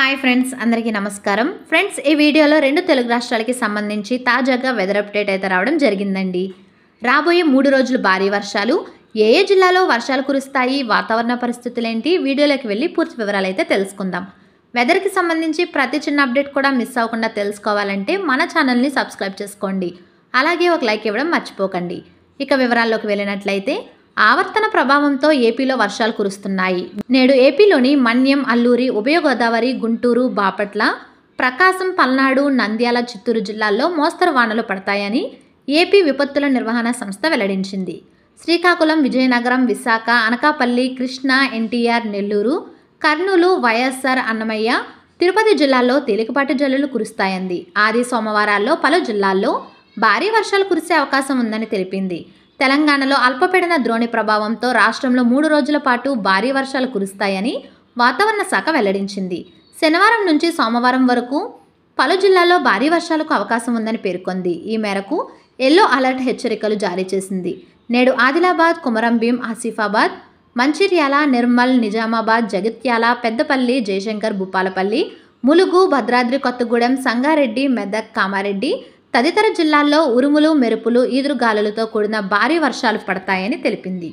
hi friends అందరికీ నమస్కారం friends ఈ వీడియోలో రెండు తెలుగు రాష్ట్రాలకి సంబంధించి తాజాగా వెదర్ అప్డేట్ అయితే రావడం జరిగిందండి రాబోయే మూడు రోజులు భారీ వర్షాలు ఏ ఏ జిల్లాలో వర్షాలు కురుస్తాయి వాతావరణ పరిస్థితులు ఏంటి వీడియోలోకి వెళ్ళి పూర్తి వివరాలు అయితే తెలుసుకుందాం వెదర్కి సంబంధించి ప్రతి చిన్న అప్డేట్ కూడా మిస్ అవ్వకుండా తెలుసుకోవాలంటే మన ఛానల్ని సబ్స్క్రైబ్ చేసుకోండి అలాగే ఒక లైక్ ఇవ్వడం మర్చిపోకండి ఇక వివరాల్లోకి వెళ్ళినట్లయితే ఆవర్తన ప్రభావంతో ఏపీలో వర్షాలు కురుస్తున్నాయి నేడు ఏపీలోని మన్యం అల్లూరి ఉభయ గోదావరి గుంటూరు బాపట్ల ప్రకాశం పల్నాడు నంద్యాల చిత్తూరు జిల్లాల్లో మోస్తరు వానలు పడతాయని ఏపీ విపత్తుల నిర్వహణ సంస్థ వెల్లడించింది శ్రీకాకుళం విజయనగరం విశాఖ అనకాపల్లి కృష్ణ ఎన్టీఆర్ నెల్లూరు కర్నూలు వైఎస్ఆర్ అన్నమయ్య తిరుపతి జిల్లాల్లో తేలికపాటి జల్లులు కురుస్తాయంది ఆది సోమవారాల్లో పలు జిల్లాల్లో భారీ వర్షాలు కురిసే అవకాశం ఉందని తెలిపింది తెలంగాణలో అల్పపీడన ద్రోణి ప్రభావంతో రాష్ట్రంలో మూడు రోజుల పాటు భారీ వర్షాలు కురుస్తాయని వాతావరణ శాఖ వెల్లడించింది శనివారం నుంచి సోమవారం వరకు పలు జిల్లాల్లో భారీ వర్షాలకు అవకాశం ఉందని పేర్కొంది ఈ మేరకు ఎల్లో అలర్ట్ హెచ్చరికలు జారీ చేసింది నేడు ఆదిలాబాద్ కుమరంభీం ఆసిఫాబాద్ మంచిర్యాల నిర్మల్ నిజామాబాద్ జగిత్యాల పెద్దపల్లి జయశంకర్ భూపాలపల్లి ములుగు భద్రాద్రి కొత్తగూడెం సంగారెడ్డి మెదక్ కామారెడ్డి తదితర జిల్లాల్లో ఉరుములు మెరుపులు ఈదురుగాలులతో కూడిన భారీ వర్షాలు పడతాయని తెలిపింది